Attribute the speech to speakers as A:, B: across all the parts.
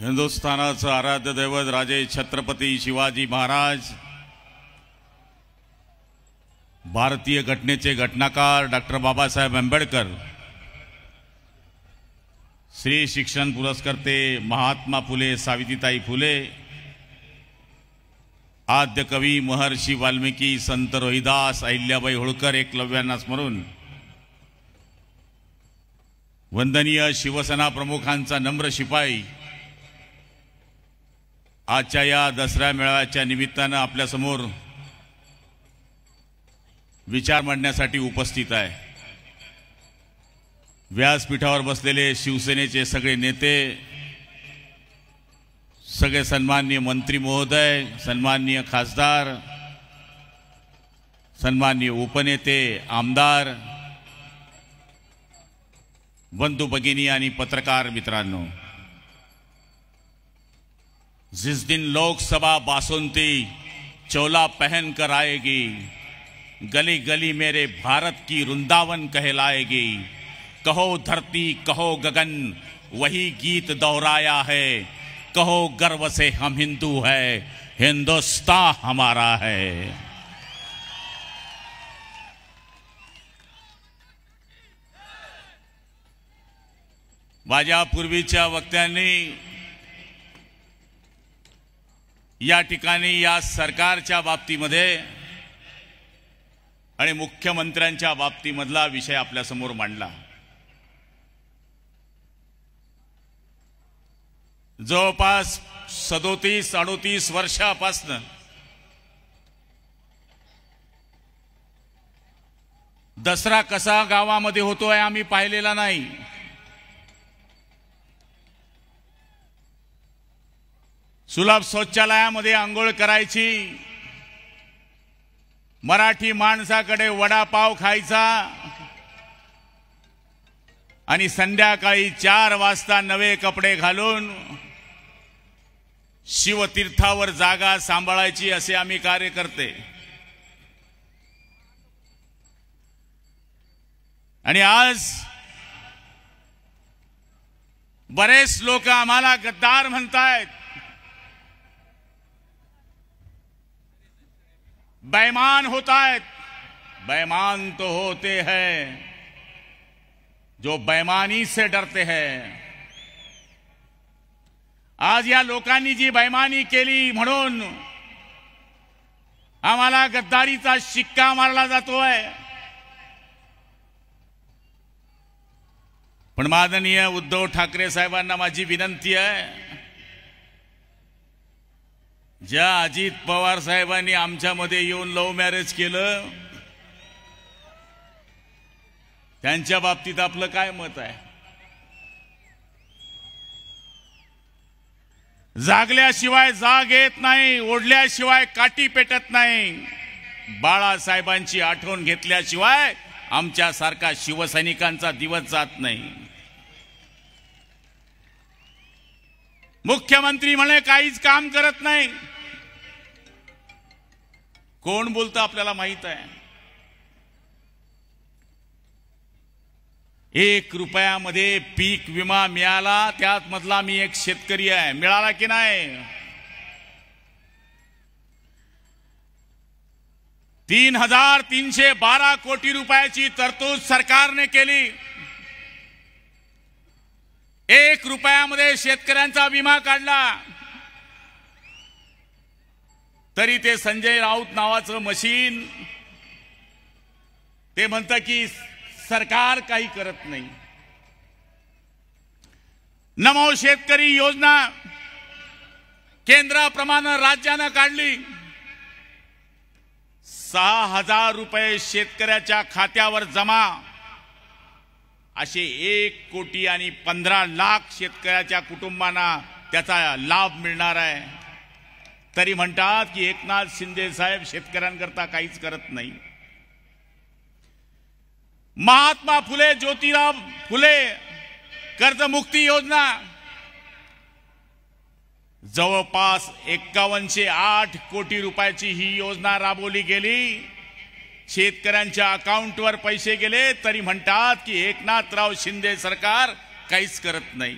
A: हिंदुस्थानाचं आराध्य दैवत राजे छत्रपती शिवाजी महाराज भारतीय घटनेचे घटनाकार डॉक्टर बाबासाहेब आंबेडकर श्री शिक्षण पुरस्कर्ते महात्मा फुले सावितीताई फुले आद्य कवी महर्षी वाल्मिकी संत रोहिदास अहिल्याबाई होळकर एकलव्यांना स्मरून वंदनीय शिवसेना प्रमुखांचा नम्र शिपाई आजच्या या दसरा मेळाव्याच्या निमित्तानं आपल्यासमोर विचार मांडण्यासाठी उपस्थित आहे व्यासपीठावर बसलेले शिवसेनेचे सगळे नेते सगळे सन्माननीय मंत्री महोदय सन्माननीय खासदार सन्माननीय उपनेते आमदार बंधू भगिनी आणि पत्रकार मित्रांनो जिस दिन लोकसभा बासुंती चोला पहन कर आएगी गली गली मेरे भारत की वृंदावन कहलाएगी कहो धरती कहो गगन वही गीत दोहराया है कहो गर्व से हम हिंदू है हिंदुस्तान हमारा है बाजा पूर्वी वक्त्यांनी या ठिकाणी या सरकारच्या बाबतीमध्ये आणि मुख्यमंत्र्यांच्या बाबतीमधला विषय आपल्यासमोर मांडला जवळपास सदोतीस अडोतीस वर्षापासनं दसरा कसा गावामध्ये होतोय आम्ही पाहिलेला नाही सुलभ शौचालयामध्ये आंघोळ करायची मराठी माणसाकडे वडापाव खायचा आणि संध्याकाळी चार वाजता नवे कपडे घालून शिवतीर्थावर जागा सांभाळायची असे आम्ही कार्य करते आणि आज बरेच लोक आम्हाला गद्दार म्हणतायत बेमान होता है बेमान तो होते हैं जो बेमानी से डरते हैं आज या लोकानी जी बेमानी केली म्हणून आम्हाला गद्दारीचा शिक्का मारला जातोय पण माननीय उद्धव ठाकरे साहेबांना माझी विनंती आहे ज्या अजित पवार साहेबांनी आमच्यामध्ये येऊन लव्ह मॅरेज केलं त्यांच्या बाबतीत आपलं काय मत आहे जागल्याशिवाय जाग येत नाही ओढल्याशिवाय काठी पेटत नाही बाळासाहेबांची आठवण घेतल्याशिवाय आमच्यासारखा शिवसैनिकांचा दिवस जात नाही मुख्यमंत्री म्हणे काहीच काम करत नाही कोण बोलतं आपल्याला माहित आहे एक रुपयामध्ये पीक विमा मिळाला त्यात मधला मी एक शेतकरी आहे मिळाला की नाही तीन हजार तीनशे बारा कोटी रुपयाची तरतूद सरकारने केली एक रुपयामध्ये शेतकऱ्यांचा विमा काढला तरी ते संजय राऊत नावाचं मशीन ते म्हणतं की सरकार काही करत नाही नमो शेतकरी योजना केंद्राप्रमाणे राज्यानं काढली सहा हजार रुपये शेतकऱ्याच्या खात्यावर जमा असे एक कोटी आणि पंधरा लाख शेतकऱ्याच्या कुटुंबांना त्याचा लाभ मिळणार आहे तरी म्हणतात की एकनाथ शिंदे साहेब शेतकऱ्यांकरता काहीच करत नाही महात्मा फुले ज्योतिराव फुले कर्जमुक्ती योजना जवळपास एक्कावनशे आठ कोटी रुपयाची ही योजना राबवली गेली शेतकऱ्यांच्या अकाउंटवर पैसे गेले तरी म्हणतात की एकनाथराव शिंदे सरकार काहीच करत नाही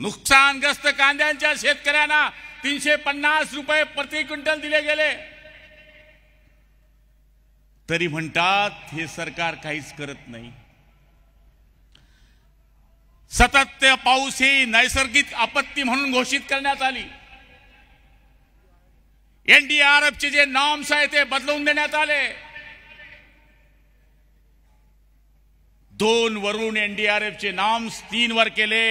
A: नुकसानग्रस्त कांद्यांच्या शेतकऱ्यांना तीनशे पन्नास रुपये प्रति क्विंटल दिले गेले तरी म्हणतात हे सरकार काहीच करत नाही सतत पाऊस ही नैसर्गिक आपत्ती म्हणून घोषित करण्यात आली एनडीआरएफचे जे नॉर्म्स आहे ते बदलवून देण्यात आले दोन वरून एनडीआरएफचे नॉर्म्स तीन वर केले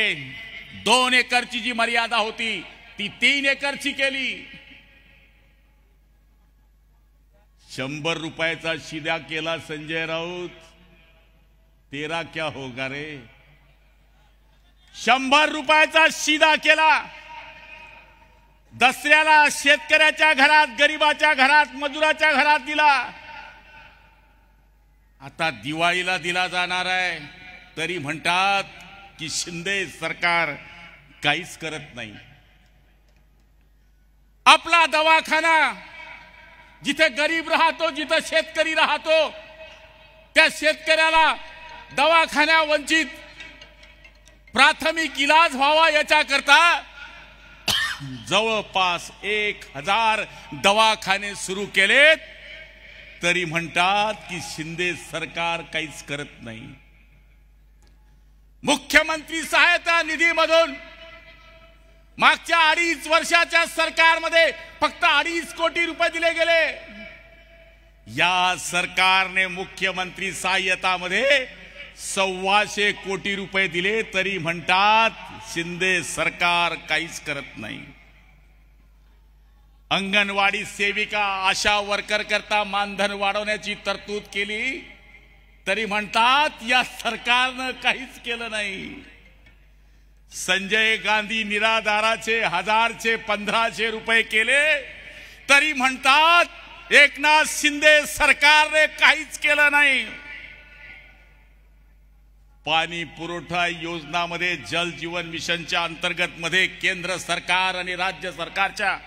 A: दोन एकरची जी मर्यादा होती ती तीन एकरची केली शंभर रुपयाचा शिदा केला संजय राऊत तेरा क्या होगा रे शंभर रुपयाचा शिदा केला दसऱ्याला शेतकऱ्याच्या घरात गरीबाच्या घरात मजुराच्या घरात दिला आता दिवाळीला दिला जाणार आहे तरी म्हणतात की शिंदे सरकार काहीच करत नाही आपला दवाखाना जिथे गरीब राहतो जिथे शेतकरी राहतो त्या शेतकऱ्याला दवाखान्या वंचित प्राथमिक इलाज व्हावा करता। जवळपास एक हजार दवाखाने सुरू केलेत तरी म्हणतात की शिंदे सरकार काहीच करत नाही मुख्यमंत्री सहायता निधीमधून मागच्या अडीच वर्षाच्या सरकारमध्ये फक्त अडीच कोटी रुपये दिले गेले या सरकारने मुख्यमंत्री मध्ये सव्वाशे कोटी रुपये दिले तरी म्हणतात शिंदे सरकार काहीच करत नाही अंगणवाडी सेविका आशा वर्कर करता मानधन वाढवण्याची तरतूद केली तरी म्हणतात या सरकारनं काहीच केलं नाही संजय गांधी निराधाराचे हजारचे पंधराशे रुपये केले तरी म्हणतात एकनाथ शिंदे सरकारने काहीच केलं नाही पाणी पुरवठा योजनामध्ये जल जीवन मिशनच्या अंतर्गत मध्ये केंद्र सरकार आणि राज्य सरकारच्या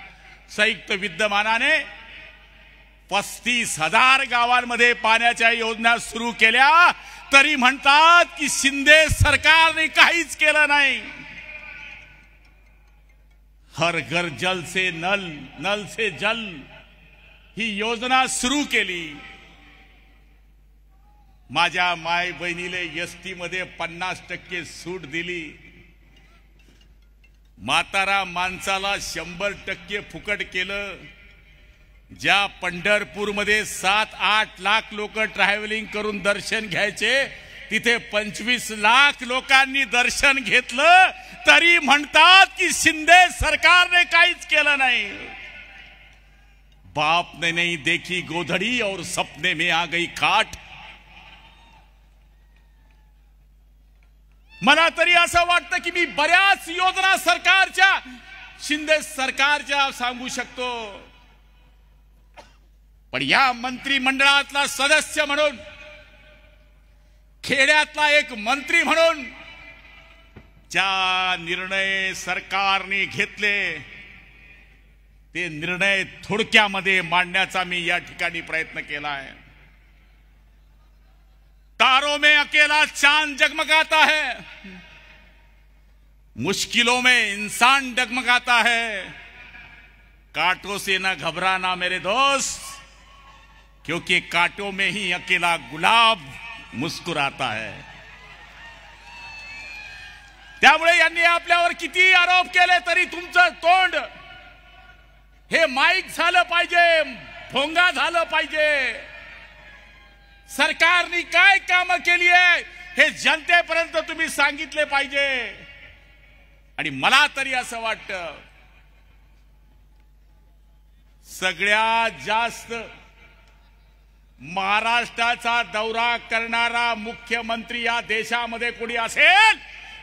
A: संयुक्त विद्यमानाने पस्तीस हजार गावांमध्ये पाण्याच्या योजना सुरू केल्या तरी म्हणतात की शिंदे सरकारने काहीच केलं नाही हर घर जल से नल नल से जल ही योजना सुरू केली माझ्या माय बहिणीले एस मध्ये पन्नास टक्के सूट दिली मातारा माणसाला शंभर टक्के फुकट केलं ज्या पंढरपूरमध्ये सात आठ लाख लोक ट्रॅव्हलिंग करून दर्शन घ्यायचे तिथे पंचवीस लाख लोकांनी दर्शन घेतलं तरी म्हणतात की शिंदे सरकारने काहीच केलं नाही बाप ने नाही देखी गोधड़ी और सपने में आ गई काठ मला तरी असं वाटतं की मी बऱ्याच योजना सरकारच्या शिंदे सरकारच्या सांगू शकतो पण या मंत्रिमंडळातला सदस्य म्हणून खेड्यातला एक मंत्री म्हणून ज्या निर्णय सरकारने घेतले ते निर्णय थोडक्यामध्ये मांडण्याचा मी या ठिकाणी प्रयत्न केला आहे तारो में अकेला चांद जगमगाता है मुश्किलों में इंसान डगमगाता है कांटों से ना घबराना मेरे दोस्त क्योंकि कांटों में ही अकेला गुलाब मुस्कुराता है त्यामुळे यांनी आपल्यावर किती आरोप केले तरी तुमचं तोंड हे माईक झालं पाहिजे भोंगा झालं पाहिजे सरकारने काय काम केली आहे हे जनतेपर्यंत तुम्ही सांगितले पाहिजे आणि मला तरी असं वाटत सगळ्यात जास्त महाराष्ट्राचा दौरा करणारा मुख्यमंत्री या देशामध्ये कोणी असेल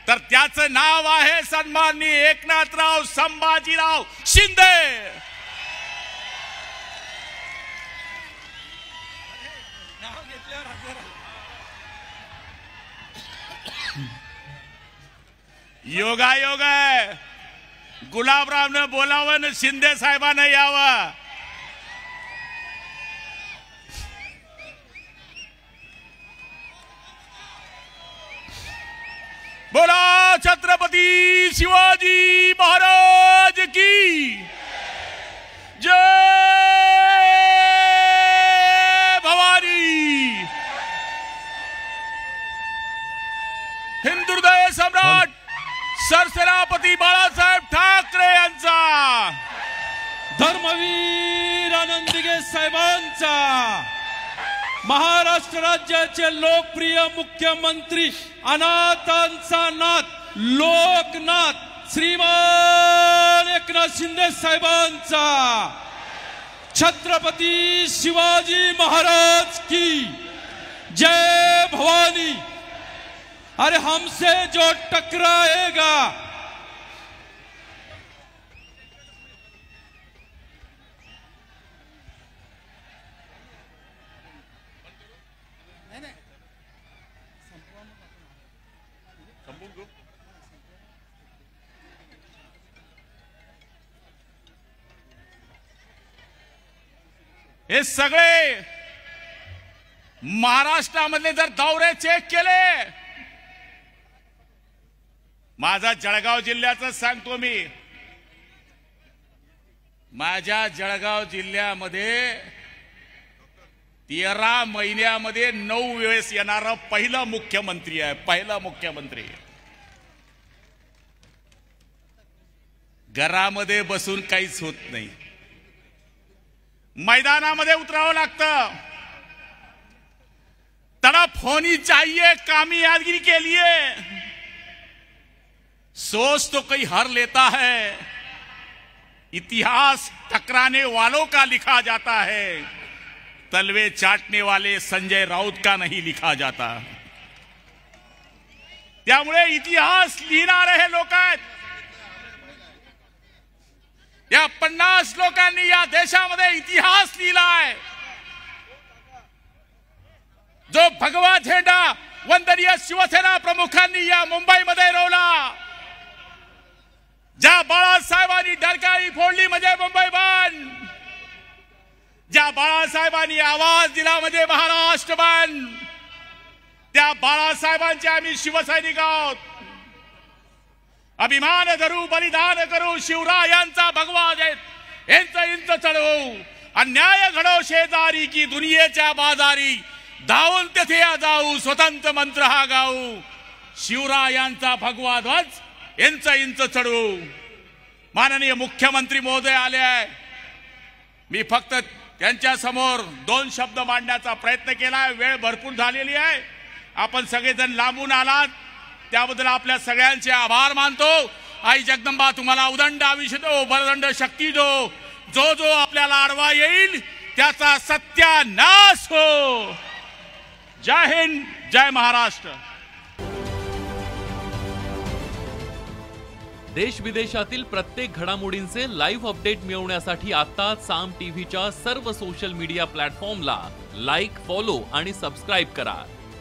A: तर त्याचं नाव आहे सन्माननी एकनाथराव संभाजीराव शिंदे योगायोग योगा गुलाबरावनं बोलावं शिंदे साहेबांना यावं बोला छत्रपती शिवाजी महाराज की जय भवानी हिंदुदय सम्राट सरसेनापती बाळासाहेब ठाकरे यांचा धर्मवीर आनंदगे साहेबांचा महा महाराष्ट्र राज्याचे लोकप्रिय मुख्यमंत्री अनाथांचा नाथ लोकनाथ श्रीमान एकनाथ शिंदे साहेबांचा छत्रपती शिवाजी महाराज की जय भवानी अरे हमसे जो टकराएगा हे सगळे महाराष्ट्रामधले जर दौरे चेक केले माझा जळगाव जिल्ह्याचं सांगतो मी माझ्या जळगाव जिल्ह्यामध्ये तेरा महिन्यामध्ये नऊ वेळेस येणारा पहिला मुख्यमंत्री आहे पहिला मुख्यमंत्री घरामध्ये बसून काहीच होत नाही मैदानामध्ये उतरावं लागतं तड़प होनी चाहिए कामयाबगी के लिए सोच तो कई हर लेता है इतिहास टकराने वालों का लिखा जाता है तलवे चाटने वाले संजय राउत का नहीं लिखा जाता त्यामुळे इतिहास लिहिणारे हे लोक आहेत या पन्नास लोकांनी या देशामध्ये इतिहास लिहिलाय जो भगवा झेंडा वंदनीय शिवसेना प्रमुखांनी या मुंबईमध्ये रोवला ज्या बाळासाहेबांनी डरकाळी फोडली म्हणजे मुंबई बंद ज्या बाळासाहेबांनी आवाज दिला म्हणजे महाराष्ट्र बन त्या बाळासाहेबांचे आम्ही शिवसैनिक आहोत अभिमान धरू बलिदान करू शिवरायांचा भगवा देत यांच इंच चढवू अन्याय घडो शेजारी की दुनियेच्या बाजारी धावून तेथे जाऊ स्वतंत्र मंत्र हा गाऊ शिवरायांचा भगवा ध्वज यांच इंच चढवू माननीय मुख्यमंत्री महोदय आले आहे मी फक्त त्यांच्या समोर दोन शब्द मांडण्याचा प्रयत्न केला वेळ भरपूर झालेली आहे आपण सगळेजण लांबून आलात त्याबद्दल आपल्या सगळ्यांचे आभार मानतो आई जगदंबा तुम्हाला उदंड आयुष्य दो बलदंड शक्ती दो जो जो आपल्याला आडवा येईल त्याचा सत्यानाश हो जय हिंद जय महाराष्ट्र देश विदेशातील प्रत्येक घडामोडींचे लाईव्ह अपडेट मिळवण्यासाठी आता साम टीव्हीच्या सर्व सोशल मीडिया प्लॅटफॉर्मला लाईक फॉलो आणि सबस्क्राईब करा